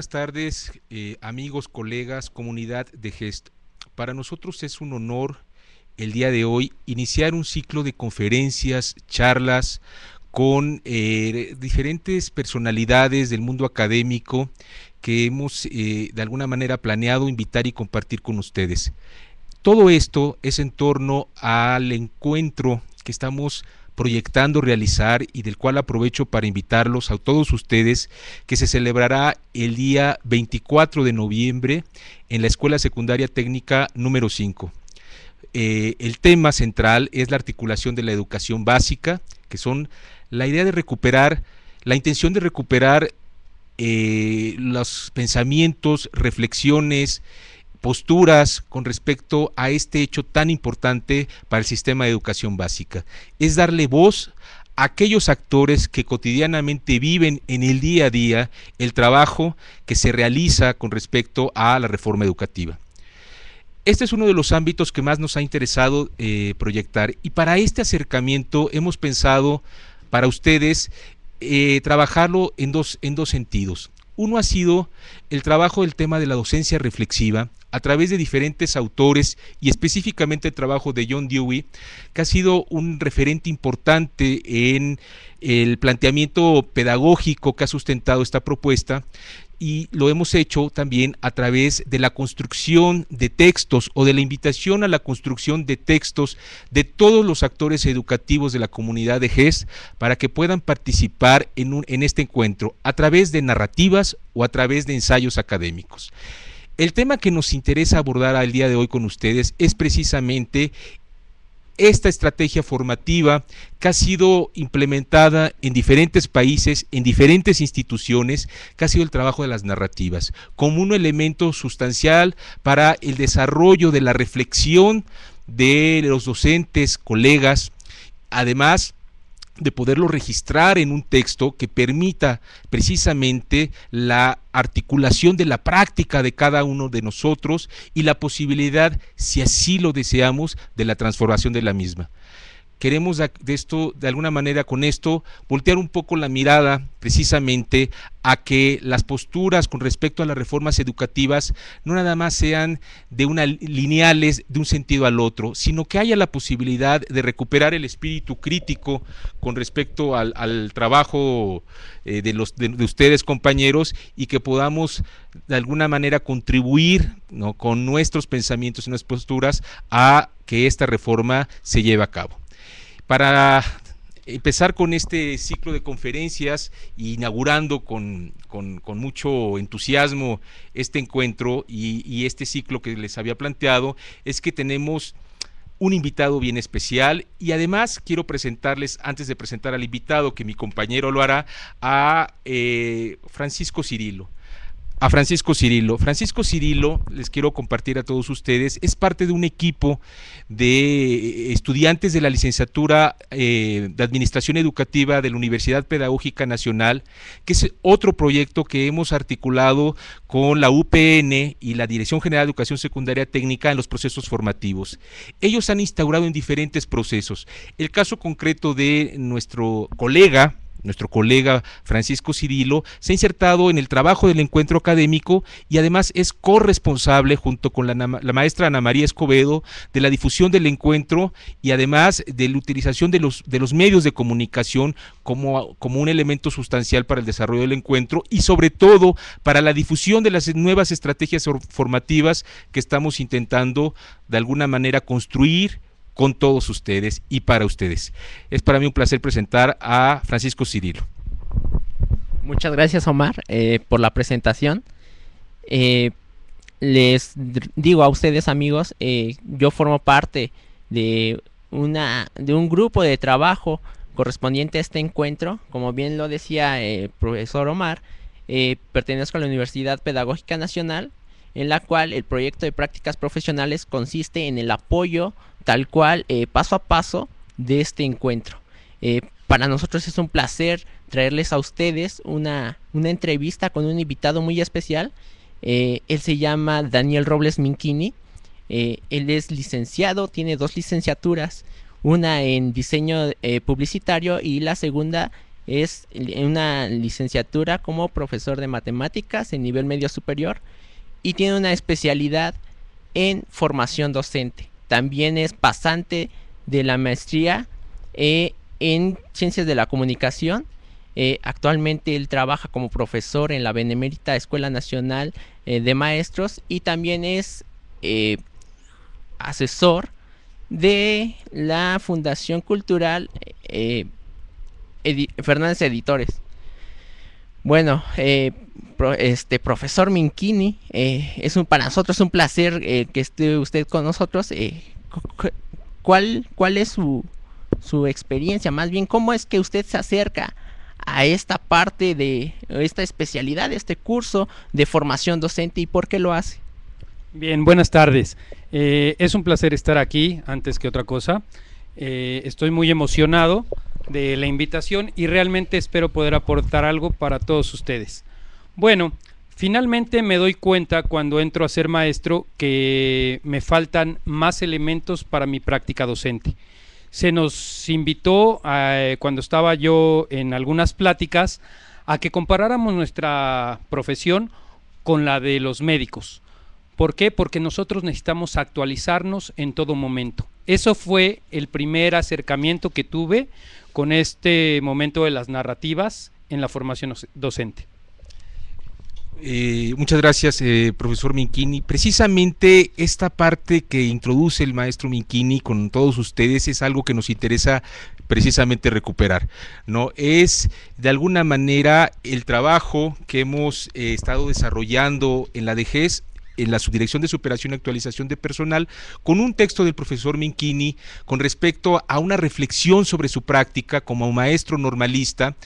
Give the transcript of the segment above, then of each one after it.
buenas tardes, eh, amigos, colegas, comunidad de GEST. Para nosotros es un honor el día de hoy iniciar un ciclo de conferencias, charlas con eh, diferentes personalidades del mundo académico que hemos eh, de alguna manera planeado invitar y compartir con ustedes. Todo esto es en torno al encuentro que estamos proyectando realizar y del cual aprovecho para invitarlos a todos ustedes, que se celebrará el día 24 de noviembre en la Escuela Secundaria Técnica número 5. Eh, el tema central es la articulación de la educación básica, que son la idea de recuperar, la intención de recuperar eh, los pensamientos, reflexiones, posturas con respecto a este hecho tan importante para el sistema de educación básica. Es darle voz a aquellos actores que cotidianamente viven en el día a día el trabajo que se realiza con respecto a la reforma educativa. Este es uno de los ámbitos que más nos ha interesado eh, proyectar y para este acercamiento hemos pensado para ustedes eh, trabajarlo en dos, en dos sentidos. Uno ha sido el trabajo del tema de la docencia reflexiva, a través de diferentes autores y específicamente el trabajo de John Dewey, que ha sido un referente importante en el planteamiento pedagógico que ha sustentado esta propuesta y lo hemos hecho también a través de la construcción de textos o de la invitación a la construcción de textos de todos los actores educativos de la comunidad de GES para que puedan participar en, en este encuentro a través de narrativas o a través de ensayos académicos. El tema que nos interesa abordar al día de hoy con ustedes es precisamente esta estrategia formativa que ha sido implementada en diferentes países, en diferentes instituciones, que ha sido el trabajo de las narrativas, como un elemento sustancial para el desarrollo de la reflexión de los docentes, colegas, además de poderlo registrar en un texto que permita precisamente la articulación de la práctica de cada uno de nosotros y la posibilidad, si así lo deseamos, de la transformación de la misma queremos de esto, de alguna manera, con esto, voltear un poco la mirada precisamente a que las posturas con respecto a las reformas educativas no nada más sean de una lineales de un sentido al otro, sino que haya la posibilidad de recuperar el espíritu crítico con respecto al, trabajo eh, de los de, ustedes compañeros y que podamos de alguna manera contribuir ¿no? con nuestros pensamientos y nuestras posturas a que esta reforma se lleve a cabo para empezar con este ciclo de conferencias inaugurando con, mucho entusiasmo este encuentro y, este ciclo que les había planteado, es que tenemos un invitado bien especial y además quiero presentarles, antes de presentar al invitado, que mi compañero lo hará, a eh, Francisco Cirilo a Francisco Cirilo. Francisco Cirilo, les quiero compartir a todos ustedes, es parte de un equipo de estudiantes de la licenciatura eh, de Administración Educativa de la Universidad Pedagógica Nacional, que es otro proyecto que hemos articulado con la UPN y la Dirección General de Educación Secundaria Técnica en los procesos formativos. Ellos han instaurado en diferentes procesos. El caso concreto de nuestro colega, nuestro colega Francisco Cirilo, se ha insertado en el trabajo del encuentro académico y además es corresponsable junto con la, maestra Ana María Escobedo de la difusión del encuentro y además de la utilización de los, de los medios de comunicación como un elemento sustancial para el desarrollo del encuentro y sobre todo para la difusión de las nuevas estrategias formativas que estamos intentando de alguna manera construir con todos ustedes y para ustedes. Es para mí un placer presentar a Francisco Cirilo. Muchas gracias Omar eh, por la presentación. Eh, les digo a ustedes amigos, eh, yo formo parte de, una, de un grupo de trabajo correspondiente a este encuentro. Como bien lo decía el profesor Omar, pertenezco a la Universidad Pedagógica Nacional, en la cual el proyecto de prácticas profesionales consiste en el apoyo tal cual eh, paso a paso de este encuentro. Eh, para nosotros es un placer traerles a ustedes una, una entrevista con un invitado muy especial. Eh, él se llama Daniel Robles Minquini. él es licenciado, tiene dos licenciaturas, una en diseño publicitario y la segunda es una licenciatura como profesor de matemáticas en nivel medio superior y tiene una especialidad en formación docente también es pasante de la maestría eh, en Ciencias de la Comunicación. Eh, actualmente él trabaja como profesor en la Benemérita Escuela Nacional eh, de Maestros y también es asesor de la Fundación Cultural Fernández Editores. Bueno, eh, este profesor Minkini, eh, es un, para nosotros un placer eh, que esté usted con nosotros. ¿cuál, ¿Cuál es su, su experiencia? Más bien, ¿cómo es que usted se acerca a esta parte de esta especialidad, este curso de formación docente y por qué lo hace? Bien, buenas tardes. es un placer estar aquí, antes que otra cosa. estoy muy emocionado de la invitación y realmente espero poder aportar algo para todos ustedes. Bueno, finalmente me doy cuenta cuando entro a ser maestro que me faltan más elementos para mi práctica docente. Se nos invitó eh, cuando estaba yo en algunas pláticas a que comparáramos nuestra profesión con la de los médicos. ¿Por qué? Porque nosotros necesitamos actualizarnos en todo momento. Eso fue el primer acercamiento que tuve con este momento de las narrativas en la formación docente. Eh, muchas gracias, eh, profesor Minkini. Precisamente esta parte que introduce el maestro Minkini con todos ustedes es algo que nos interesa precisamente recuperar. ¿no? Es de alguna manera el trabajo que hemos eh, estado desarrollando en la DGES en la Subdirección de Superación y Actualización de Personal con un texto del profesor Minkini, con respecto a una reflexión sobre su práctica como maestro normalista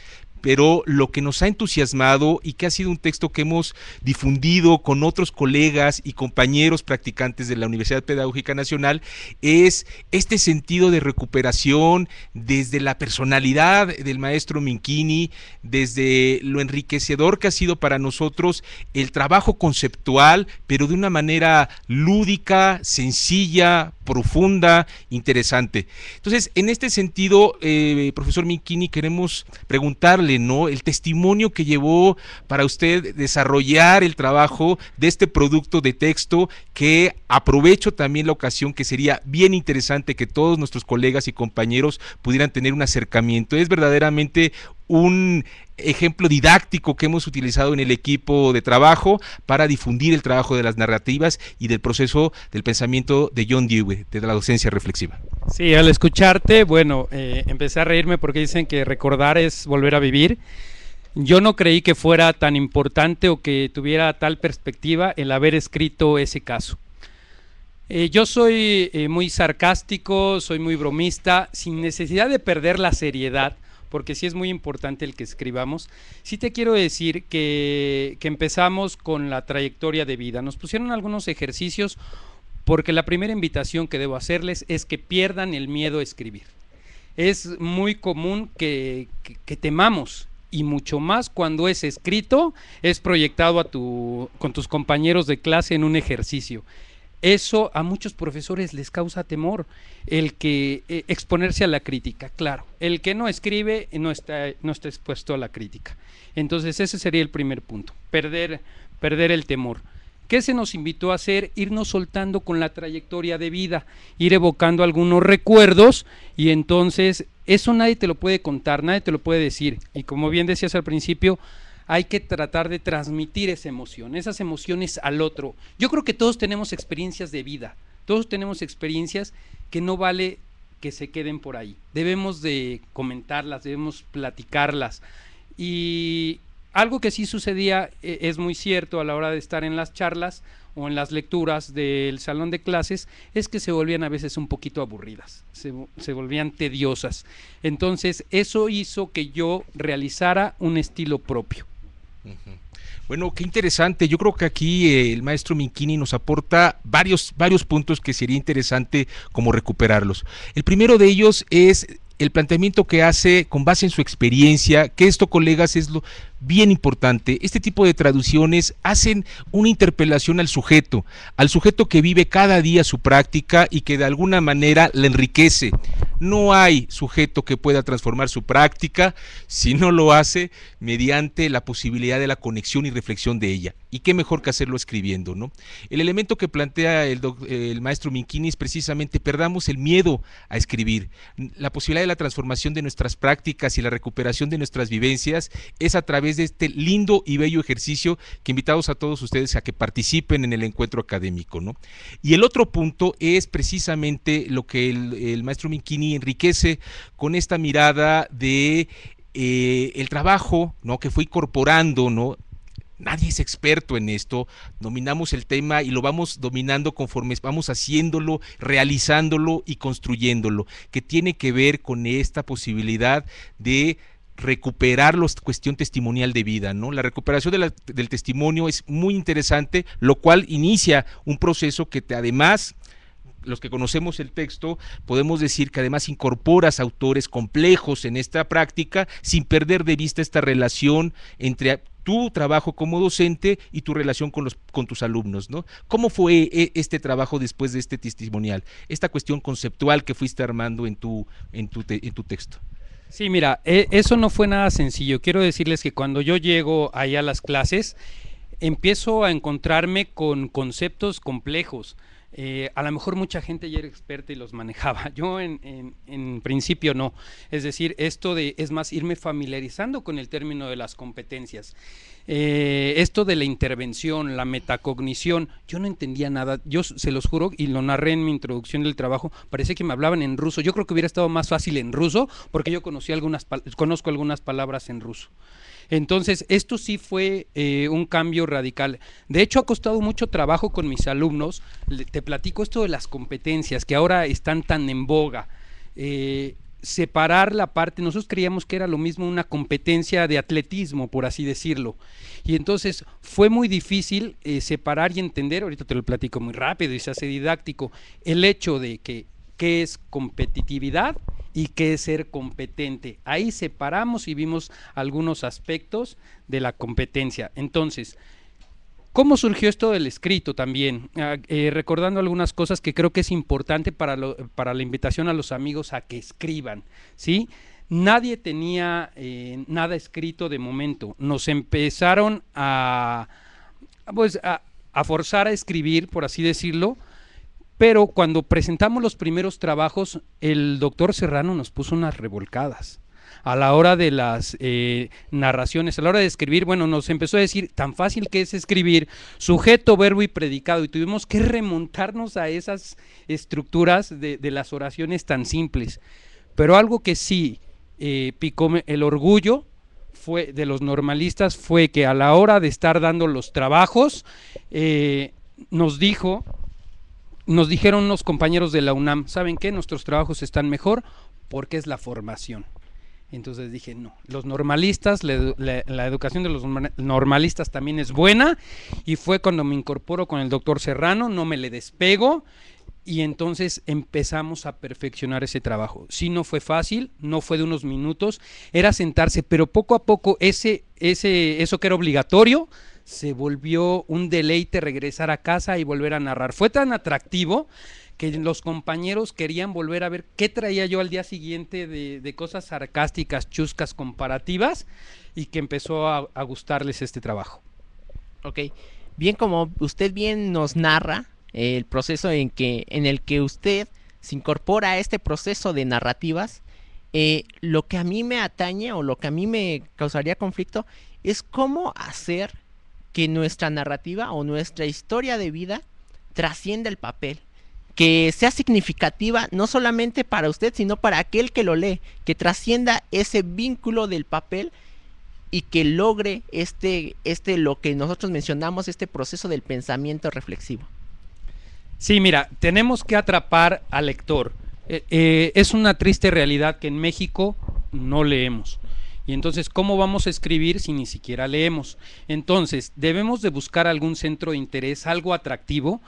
pero lo que nos ha entusiasmado y que ha sido un texto que hemos difundido con otros colegas y compañeros practicantes de la Universidad Pedagógica Nacional es este sentido de recuperación desde la personalidad del maestro Minkini, desde lo enriquecedor que ha sido para nosotros el trabajo conceptual, pero de una manera lúdica, sencilla, profunda, interesante. Entonces, en este sentido, eh, profesor Minkini, queremos preguntarle ¿no? El testimonio que llevó para usted desarrollar el trabajo de este producto de texto que aprovecho también la ocasión que sería bien interesante que todos nuestros colegas y compañeros pudieran tener un acercamiento. Es verdaderamente un ejemplo didáctico que hemos utilizado en el equipo de trabajo para difundir el trabajo de las narrativas y del proceso del pensamiento de John Dewey, de la docencia reflexiva. Sí, al escucharte, bueno, eh, empecé a reírme porque dicen que recordar es volver a vivir. Yo no creí que fuera tan importante o que tuviera tal perspectiva el haber escrito ese caso. Eh, yo soy eh, muy sarcástico, soy muy bromista, sin necesidad de perder la seriedad porque sí es muy importante el que escribamos. Sí te quiero decir que, que empezamos con la trayectoria de vida. Nos pusieron algunos ejercicios porque la primera invitación que debo hacerles es que pierdan el miedo a escribir. Es muy común que, que, temamos y mucho más cuando es escrito, es proyectado a con tus compañeros de clase en un ejercicio. Eso a muchos profesores les causa temor, el que eh, exponerse a la crítica, claro. El que no escribe no está, no está expuesto a la crítica. Entonces ese sería el primer punto, perder, perder el temor. ¿Qué se nos invitó a hacer? Irnos soltando con la trayectoria de vida, ir evocando algunos recuerdos y entonces eso nadie te lo puede contar, nadie te lo puede decir. Y como bien decías al principio, hay que tratar de transmitir esa emoción, esas emociones al otro. Yo creo que todos tenemos experiencias de vida, todos tenemos experiencias que no vale que se queden por ahí. Debemos de comentarlas, debemos platicarlas. Y algo que sí sucedía e, es muy cierto a la hora de estar en las charlas o en las lecturas del salón de clases es que se volvían a veces un poquito aburridas, se, se volvían tediosas. Entonces eso hizo que yo realizara un estilo propio. Bueno, qué interesante. Yo creo que aquí eh, el maestro Minkini nos aporta varios, varios puntos que sería interesante como recuperarlos. El primero de ellos es el planteamiento que hace con base en su experiencia, que esto, colegas, es lo, bien importante. Este tipo de traducciones hacen una interpelación al sujeto, al sujeto que vive cada día su práctica y que de alguna manera la enriquece. No hay sujeto que pueda transformar su práctica si no lo hace mediante la posibilidad de la conexión y reflexión de ella. Y qué mejor que hacerlo escribiendo, ¿no? El elemento que plantea el, maestro Minkini es precisamente perdamos el miedo a escribir. La posibilidad de la transformación de nuestras prácticas y la recuperación de nuestras vivencias es a través de este lindo y bello ejercicio que invitamos a todos ustedes a que participen en el encuentro académico. ¿no? Y el otro punto es precisamente lo que el, maestro Minchini enriquece con esta mirada de eh, el trabajo ¿no? que fue incorporando ¿no? Nadie es experto en esto, dominamos el tema y lo vamos dominando conforme vamos haciéndolo, realizándolo y construyéndolo, que tiene que ver con esta posibilidad de recuperar la cuestión testimonial de vida, ¿no? La recuperación del testimonio es muy interesante, lo cual inicia un proceso que te, además los que conocemos el texto, podemos decir que además incorporas autores complejos en esta práctica sin perder de vista esta relación entre tu trabajo como docente y tu relación con, los, con tus alumnos, ¿no? ¿Cómo fue e, este trabajo después de este testimonial? Esta cuestión conceptual que fuiste armando en tu, en tu, en tu texto. Sí, mira, eh, eso no fue nada sencillo. Quiero decirles que cuando yo llego ahí a las clases, empiezo a encontrarme con conceptos complejos. Eh, a lo mejor mucha gente ya era experta y los manejaba. Yo en, principio no. Es decir, esto de, es más, irme familiarizando con el término de las competencias. Eh, esto de la intervención, la metacognición, yo no entendía nada. Yo se los juro y lo narré en mi introducción del trabajo, parece que me hablaban en ruso. Yo creo que hubiera estado más fácil en ruso porque yo conocí algunas, conozco algunas palabras en ruso. Entonces, esto sí fue eh, un cambio radical. De hecho, ha costado mucho trabajo con mis alumnos. te platico esto de las competencias que ahora están tan en boga. Eh, separar la parte, nosotros creíamos que era lo mismo una competencia de atletismo, por así decirlo. Y entonces fue muy difícil eh, separar y entender, ahorita te lo platico muy rápido y se hace didáctico, el hecho de que qué es competitividad y qué es ser competente. Ahí separamos y vimos algunos aspectos de la competencia. Entonces, ¿Cómo surgió esto del escrito también? Ah, eh, recordando algunas cosas que creo que es importante para, la invitación a los amigos a que escriban, ¿sí? Nadie tenía eh, nada escrito de momento. Nos empezaron a, pues, a forzar a escribir, por así decirlo, pero cuando presentamos los primeros trabajos, el doctor Serrano nos puso unas revolcadas a la hora de las eh, narraciones, a la hora de escribir, bueno, nos empezó a decir tan fácil que es escribir sujeto, verbo y predicado, y tuvimos que remontarnos a esas estructuras de, las oraciones tan simples. Pero algo que sí eh, picó el orgullo fue de los normalistas fue que a la hora de estar dando los trabajos, eh, nos dijo nos dijeron unos compañeros de la UNAM, ¿saben qué? Nuestros trabajos están mejor porque es la formación. Entonces dije, no, los normalistas, la, educación de los normalistas también es buena. Y fue cuando me incorporo con el doctor Serrano, no me le despego. Y entonces empezamos a perfeccionar ese trabajo. Sí, no fue fácil, no fue de unos minutos, era sentarse, pero poco a poco ese, ese, eso que era obligatorio se volvió un deleite regresar a casa y volver a narrar. Fue tan atractivo que los compañeros querían volver a ver qué traía yo al día siguiente de, cosas sarcásticas, chuscas, comparativas, y que empezó a, gustarles este trabajo. Ok, bien como usted bien nos narra eh, el proceso en, que, en el que usted se incorpora a este proceso de narrativas, eh, lo que a mí me atañe o lo que a mí me causaría conflicto es cómo hacer que nuestra narrativa o nuestra historia de vida trascienda el papel, que sea significativa no solamente para usted, sino para aquel que lo lee, que trascienda ese vínculo del papel y que logre este, este lo que nosotros mencionamos, este proceso del pensamiento reflexivo. Sí, mira, tenemos que atrapar al lector. Eh, eh, es una triste realidad que en México no leemos. Y entonces, ¿cómo vamos a escribir si ni siquiera leemos? Entonces, debemos de buscar algún centro de interés, algo atractivo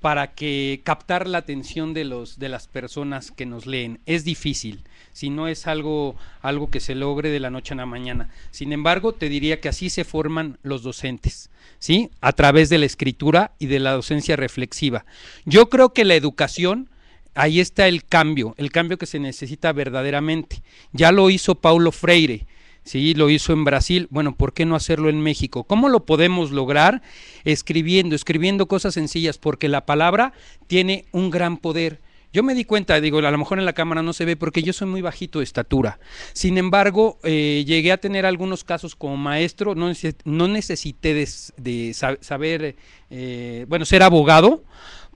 para que captar la atención de los de las personas que nos leen es difícil si no es algo algo que se logre de la noche a la mañana sin embargo te diría que así se forman los docentes sí a través de la escritura y de la docencia reflexiva yo creo que la educación ahí está el cambio el cambio que se necesita verdaderamente ya lo hizo Paulo Freire Sí, lo hizo en Brasil. Bueno, ¿por qué no hacerlo en México? ¿Cómo lo podemos lograr? Escribiendo, escribiendo cosas sencillas, porque la palabra tiene un gran poder. Yo me di cuenta, digo, a lo mejor en la cámara no se ve porque yo soy muy bajito de estatura. Sin embargo, eh, llegué a tener algunos casos como maestro, no, no necesité de, saber, eh, bueno, ser abogado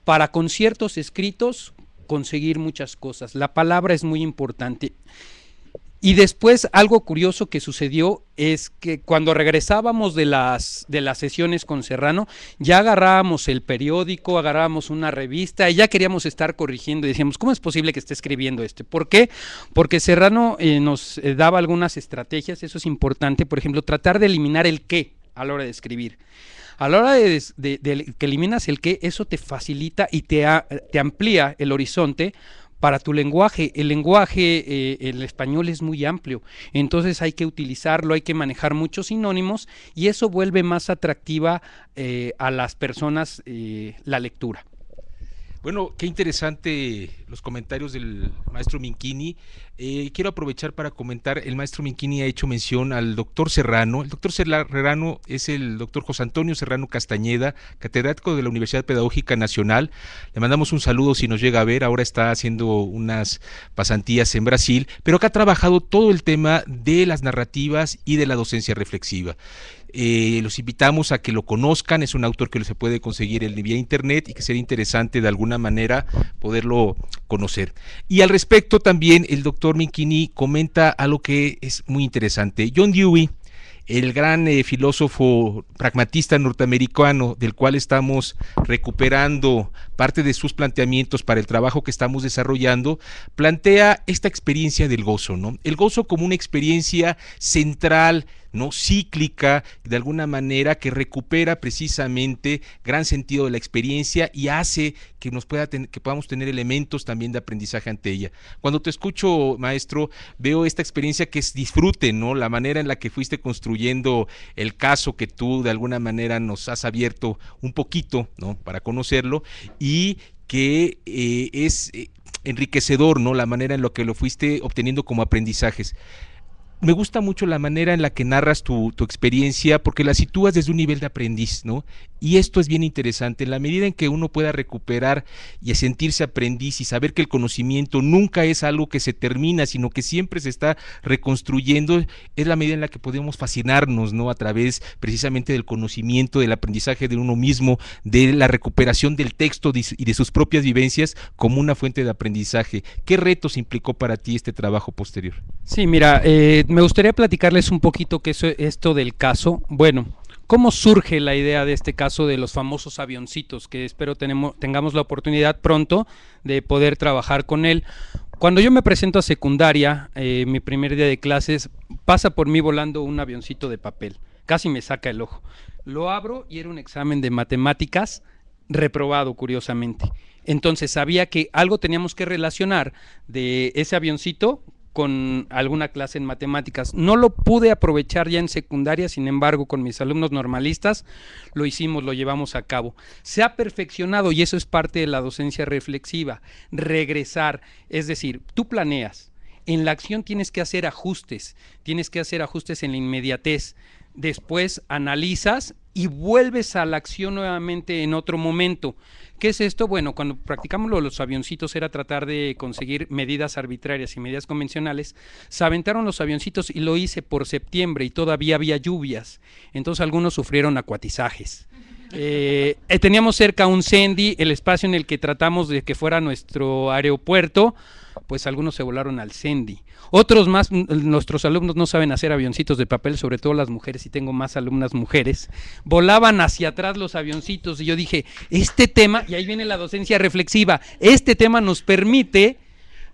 para con ciertos escritos conseguir muchas cosas. La palabra es muy importante. Y después algo curioso que sucedió es que cuando regresábamos de las, de las sesiones con Serrano, ya agarrábamos el periódico, agarrábamos una revista y ya queríamos estar corrigiendo y decíamos, ¿cómo es posible que esté escribiendo este? ¿Por qué? Porque Serrano eh, nos eh, daba algunas estrategias, eso es importante, por ejemplo, tratar de eliminar el qué a la hora de escribir. A la hora de, que eliminas el qué, eso te facilita y te, te amplía el horizonte para tu lenguaje. El lenguaje, eh, el español es muy amplio, entonces hay que utilizarlo, hay que manejar muchos sinónimos y eso vuelve más atractiva eh, a las personas eh, la lectura. Bueno, qué interesante los comentarios del maestro Minkini. Eh, quiero aprovechar para comentar, el maestro Minkini ha hecho mención al doctor Serrano. El doctor Serrano es el doctor José Antonio Serrano Castañeda, catedrático de la Universidad Pedagógica Nacional. Le mandamos un saludo si nos llega a ver. Ahora está haciendo unas pasantías en Brasil, pero que ha trabajado todo el tema de las narrativas y de la docencia reflexiva. Eh, los invitamos a que lo conozcan, es un autor que se puede conseguir el vía internet y que sería interesante de alguna manera poderlo conocer. Y al respecto también el doctor Minkini comenta algo que es muy interesante. John Dewey, el gran eh, filósofo pragmatista norteamericano del cual estamos recuperando parte de sus planteamientos para el trabajo que estamos desarrollando, plantea esta experiencia del gozo, ¿no? El gozo como una experiencia central, ¿no? cíclica, de alguna manera que recupera precisamente gran sentido de la experiencia y hace que nos pueda que podamos tener elementos también de aprendizaje ante ella. Cuando te escucho, maestro, veo esta experiencia que es disfrute, ¿no? La manera en la que fuiste construyendo el caso que tú de alguna manera nos has abierto un poquito, ¿no? para conocerlo y que eh, es eh, enriquecedor, ¿no? La manera en la que lo fuiste obteniendo como aprendizajes me gusta mucho la manera en la que narras tu, experiencia porque la sitúas desde un nivel de aprendiz, ¿no? Y esto es bien interesante, en la medida en que uno pueda recuperar y sentirse aprendiz y saber que el conocimiento nunca es algo que se termina, sino que siempre se está reconstruyendo, es la medida en la que podemos fascinarnos, ¿no? A través precisamente del conocimiento, del aprendizaje de uno mismo, de la recuperación del texto y de sus propias vivencias como una fuente de aprendizaje. ¿Qué retos implicó para ti este trabajo posterior? Sí, mira, eh, me gustaría platicarles un poquito que es esto del caso. Bueno, ¿Cómo surge la idea de este caso de los famosos avioncitos? Que espero tengamos la oportunidad pronto de poder trabajar con él. Cuando yo me presento a secundaria, eh, mi primer día de clases, pasa por mí volando un avioncito de papel. Casi me saca el ojo. Lo abro y era un examen de matemáticas reprobado, curiosamente. Entonces sabía que algo teníamos que relacionar de ese avioncito con alguna clase en matemáticas. No lo pude aprovechar ya en secundaria, sin embargo, con mis alumnos normalistas lo hicimos, lo llevamos a cabo. Se ha perfeccionado y eso es parte de la docencia reflexiva, regresar, es decir, tú planeas, en la acción tienes que hacer ajustes, tienes que hacer ajustes en la inmediatez, después analizas y vuelves a la acción nuevamente en otro momento. ¿Qué es esto? Bueno, cuando practicamos los avioncitos era tratar de conseguir medidas arbitrarias y medidas convencionales. Se aventaron los avioncitos y lo hice por septiembre y todavía había lluvias. Entonces algunos sufrieron acuatizajes. Eh, eh, teníamos cerca un Sandy, el espacio en el que tratamos de que fuera nuestro aeropuerto pues algunos se volaron al Cendi, Otros más, nuestros alumnos no saben hacer avioncitos de papel, sobre todo las mujeres, y tengo más alumnas mujeres, volaban hacia atrás los avioncitos y yo dije, este tema, y ahí viene la docencia reflexiva, este tema nos permite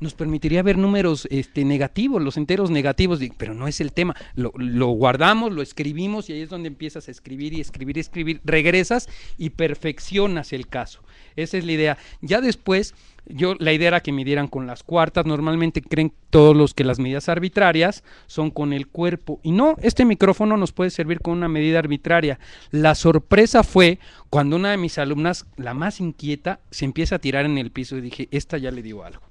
nos permitiría ver números este, negativos, los enteros negativos, pero no es el tema. Lo, guardamos, lo escribimos y ahí es donde empiezas a escribir y escribir y escribir. Regresas y perfeccionas el caso. Esa es la idea. Ya después, yo la idea era que midieran con las cuartas. Normalmente creen todos los que las medidas arbitrarias son con el cuerpo. Y no, este micrófono nos puede servir con una medida arbitraria. La sorpresa fue cuando una de mis alumnas, la más inquieta, se empieza a tirar en el piso y dije, esta ya le dio algo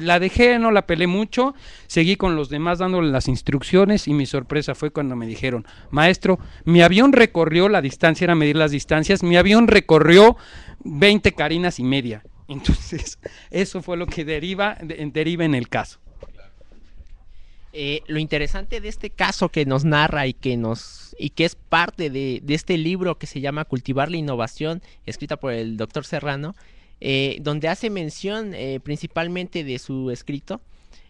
la dejé, no la pelé mucho, seguí con los demás dándole las instrucciones y mi sorpresa fue cuando me dijeron, maestro, mi avión recorrió, la distancia era medir las distancias, mi avión recorrió 20 carinas y media. Entonces, eso fue lo que deriva, deriva en el caso. Eh, lo interesante de este caso que nos narra y que nos y que es parte de este libro que se llama Cultivar la Innovación, escrita por el doctor Serrano, eh, donde hace mención eh, principalmente de su escrito,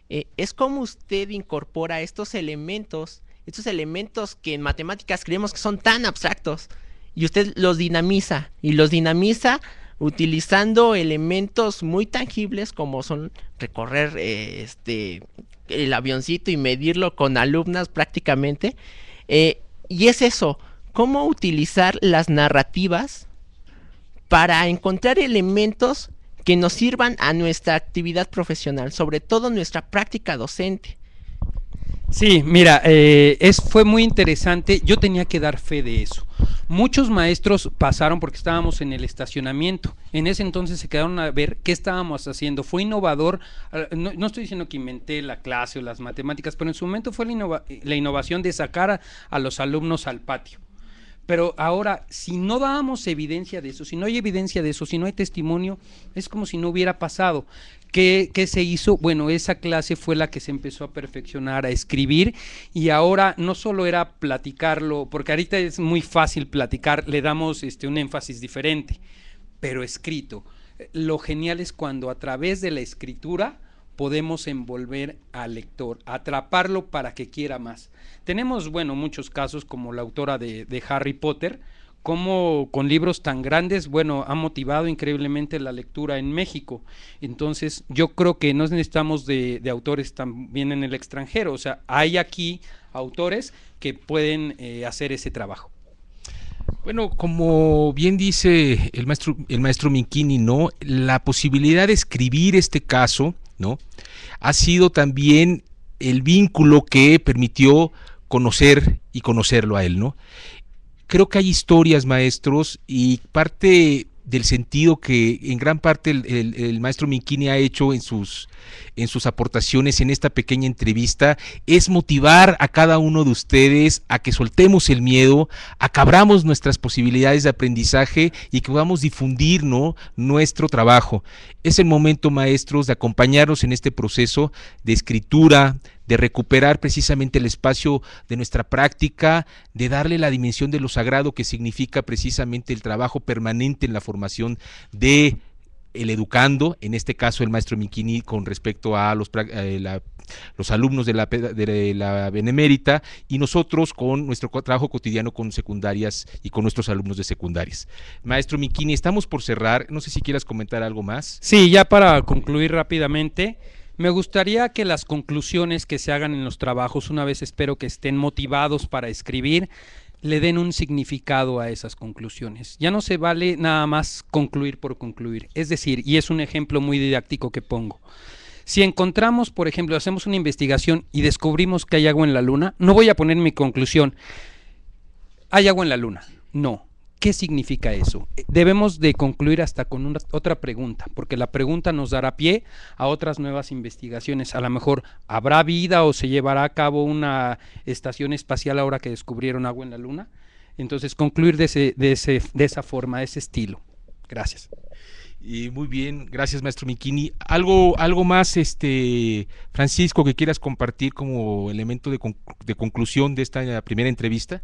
eh, es cómo usted incorpora estos elementos, estos elementos que en matemáticas creemos que son tan abstractos, y usted los dinamiza, y los dinamiza utilizando elementos muy tangibles como son recorrer este, el avioncito y medirlo con alumnas prácticamente. y es eso, cómo utilizar las narrativas para encontrar elementos que nos sirvan a nuestra actividad profesional, sobre todo nuestra práctica docente. Sí, mira, eh, es, fue muy interesante, yo tenía que dar fe de eso. Muchos maestros pasaron porque estábamos en el estacionamiento, en ese entonces se quedaron a ver qué estábamos haciendo, fue innovador, ah, no, estoy diciendo que inventé la clase o las matemáticas, pero en su momento fue la, innovación de sacar a los alumnos al patio pero ahora, si no damos evidencia de eso, si no hay evidencia de eso, si no hay testimonio, es como si no hubiera pasado. ¿Qué, se hizo? Bueno, esa clase fue la que se empezó a perfeccionar, a escribir, y ahora no solo era platicarlo, porque ahorita es muy fácil platicar, le damos este, un énfasis diferente, pero escrito. Lo genial es cuando a través de la escritura podemos envolver al lector, atraparlo para que quiera más. Tenemos, bueno, muchos casos como la autora de, Harry Potter, como con libros tan grandes, bueno, ha motivado increíblemente la lectura en México. Entonces, yo creo que no necesitamos de, autores también en el extranjero, o sea, hay aquí autores que pueden eh, hacer ese trabajo. Bueno, como bien dice el maestro, el maestro Minkini, ¿no? La posibilidad de escribir este caso ¿no? Ha sido también el vínculo que permitió conocer y conocerlo a él, ¿no? Creo que hay historias, maestros, y parte del sentido que en gran parte el, maestro Minkini ha hecho en sus, en sus aportaciones en esta pequeña entrevista es motivar a cada uno de ustedes a que soltemos el miedo, a que abramos nuestras posibilidades de aprendizaje y que podamos difundir ¿no? nuestro trabajo. Es el momento, maestros, de acompañarnos en este proceso de escritura, de recuperar precisamente el espacio de nuestra práctica, de darle la dimensión de lo sagrado que significa precisamente el trabajo permanente en la formación de el educando, en este caso el maestro Miquini con respecto a los, eh, los alumnos de la, de la Benemérita y nosotros con nuestro trabajo cotidiano con secundarias y con nuestros alumnos de secundarias. Maestro Miquini, estamos por cerrar, no sé si quieras comentar algo más. Sí, ya para concluir rápidamente. Me gustaría que las conclusiones que se hagan en los trabajos, una vez espero que estén motivados para escribir, le den un significado a esas conclusiones. Ya no se vale nada más concluir por concluir. Es decir, y es un ejemplo muy didáctico que pongo. Si encontramos, por ejemplo, hacemos una investigación y descubrimos que hay agua en la luna, no voy a poner mi conclusión. Hay agua en la luna. No, ¿Qué significa eso? Eh, debemos de concluir hasta con una, otra pregunta, porque la pregunta nos dará pie a otras nuevas investigaciones. A lo mejor habrá vida o se llevará a cabo una estación espacial ahora que descubrieron agua en la Luna. Entonces, concluir de, ese, de, esa forma, de ese estilo. Gracias. Y muy bien, gracias maestro Miquini. Algo, algo más, este Francisco, que quieras compartir como elemento de, conclusión de esta primera entrevista.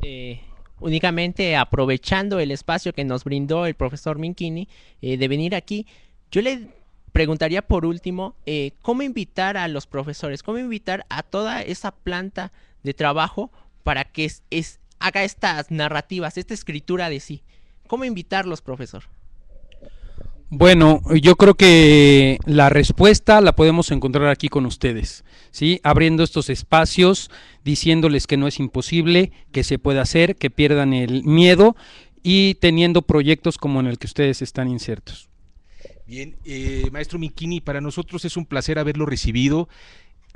Eh, únicamente aprovechando el espacio que nos brindó el profesor Minkini eh, de venir aquí, yo le preguntaría por último, eh, ¿cómo invitar a los profesores, cómo invitar a toda esa planta de trabajo para que haga estas narrativas, esta escritura de sí? ¿Cómo invitarlos, profesor? Bueno, yo creo que la respuesta la podemos encontrar aquí con ustedes, ¿sí? Abriendo estos espacios, diciéndoles que no es imposible, que se puede hacer, que pierdan el miedo y teniendo proyectos como en el que ustedes están insertos. Bien, eh, maestro Miquini, para nosotros es un placer haberlo recibido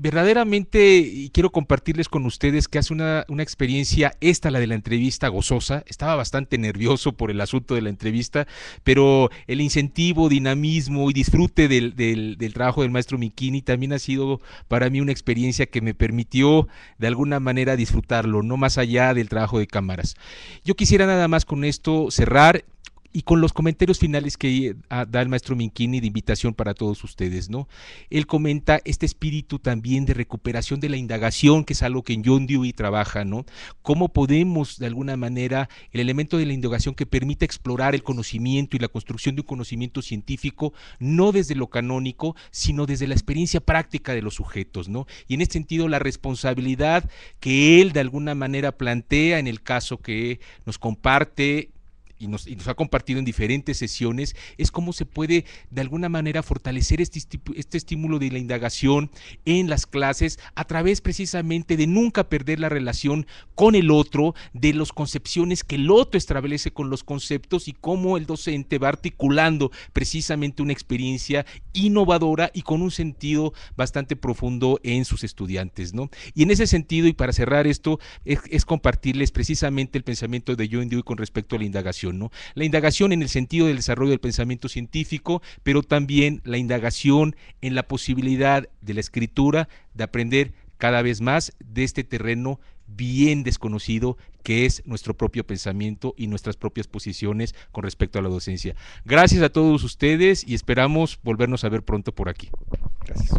verdaderamente quiero compartirles con ustedes que hace una, experiencia, esta la de la entrevista gozosa, estaba bastante nervioso por el asunto de la entrevista, pero el incentivo, dinamismo y disfrute del, del trabajo del maestro Mikini también ha sido para mí una experiencia que me permitió de alguna manera disfrutarlo, no más allá del trabajo de cámaras. Yo quisiera nada más con esto cerrar y con los comentarios finales que eh, da el maestro Minkini de invitación para todos ustedes, ¿no? Él comenta este espíritu también de recuperación de la indagación, que es algo que en John Dewey trabaja, ¿no? Cómo podemos, de alguna manera, el elemento de la indagación que permite explorar el conocimiento y la construcción de un conocimiento científico, no desde lo canónico, sino desde la experiencia práctica de los sujetos, ¿no? Y en este sentido, la responsabilidad que él, de alguna manera, plantea en el caso que nos comparte y nos, ha compartido en diferentes sesiones, es cómo se puede de alguna manera fortalecer este, este, estímulo de la indagación en las clases a través precisamente de nunca perder la relación con el otro, de las concepciones que el otro establece con los conceptos y cómo el docente va articulando precisamente una experiencia innovadora y con un sentido bastante profundo en sus estudiantes. ¿no? Y en ese sentido, y para cerrar esto, es, compartirles precisamente el pensamiento de John Dewey con respecto a la indagación. La indagación en el sentido del desarrollo del pensamiento científico, pero también la indagación en la posibilidad de la escritura de aprender cada vez más de este terreno bien desconocido que es nuestro propio pensamiento y nuestras propias posiciones con respecto a la docencia. Gracias a todos ustedes y esperamos volvernos a ver pronto por aquí. Gracias.